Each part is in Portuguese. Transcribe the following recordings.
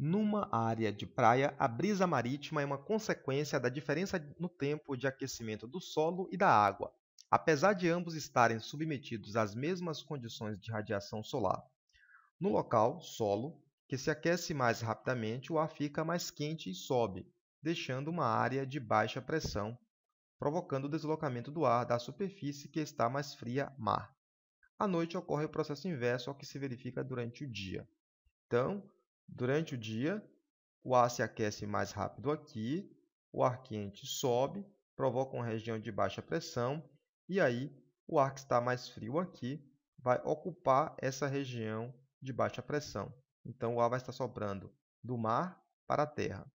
Numa área de praia, a brisa marítima é uma consequência da diferença no tempo de aquecimento do solo e da água, apesar de ambos estarem submetidos às mesmas condições de radiação solar. No local, solo, que se aquece mais rapidamente, o ar fica mais quente e sobe, deixando uma área de baixa pressão, provocando o deslocamento do ar da superfície que está mais fria, mar. À noite ocorre o processo inverso ao que se verifica durante o dia. Então, Durante o dia, o ar se aquece mais rápido aqui, o ar quente sobe, provoca uma região de baixa pressão, e aí o ar que está mais frio aqui vai ocupar essa região de baixa pressão. Então o ar vai estar sobrando do mar para a terra.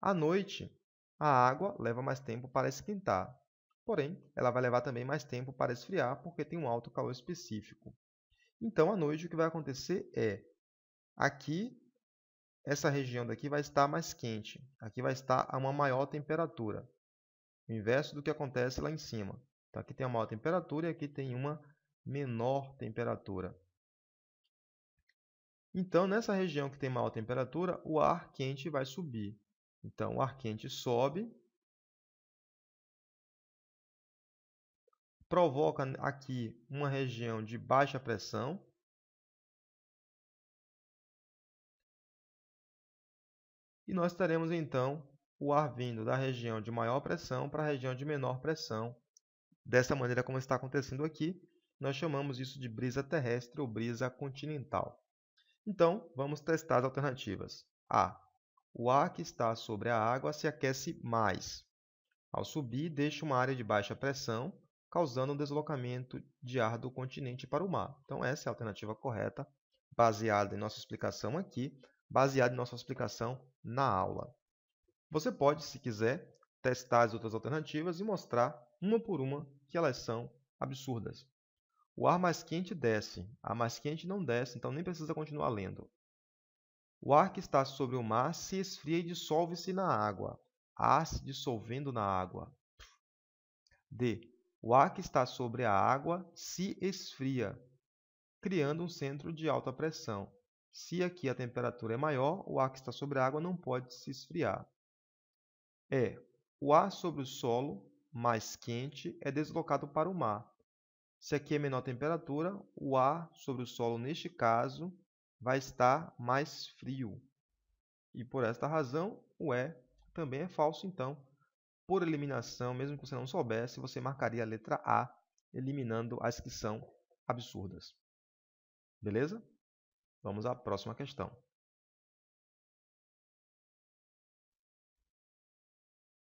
À noite, a água leva mais tempo para esquentar, porém ela vai levar também mais tempo para esfriar porque tem um alto calor específico. Então à noite o que vai acontecer é aqui essa região daqui vai estar mais quente. Aqui vai estar a uma maior temperatura. O inverso do que acontece lá em cima. Então, aqui tem uma maior temperatura e aqui tem uma menor temperatura. Então, nessa região que tem maior temperatura, o ar quente vai subir. Então, o ar quente sobe, provoca aqui uma região de baixa pressão, E nós teremos então o ar vindo da região de maior pressão para a região de menor pressão. Dessa maneira como está acontecendo aqui, nós chamamos isso de brisa terrestre ou brisa continental. Então, vamos testar as alternativas. A. O ar que está sobre a água se aquece mais. Ao subir, deixa uma área de baixa pressão, causando um deslocamento de ar do continente para o mar. Então, essa é a alternativa correta, baseada em nossa explicação aqui baseado em nossa explicação na aula. Você pode, se quiser, testar as outras alternativas e mostrar, uma por uma, que elas são absurdas. O ar mais quente desce, a mais quente não desce, então nem precisa continuar lendo. O ar que está sobre o mar se esfria e dissolve-se na água. Ar se dissolvendo na água. D. O ar que está sobre a água se esfria, criando um centro de alta pressão. Se aqui a temperatura é maior, o ar que está sobre a água não pode se esfriar. É o ar sobre o solo mais quente é deslocado para o mar. Se aqui é menor temperatura, o ar sobre o solo, neste caso, vai estar mais frio. E por esta razão, o E é também é falso. Então, por eliminação, mesmo que você não soubesse, você marcaria a letra A, eliminando as que são absurdas. Beleza? Vamos à próxima questão.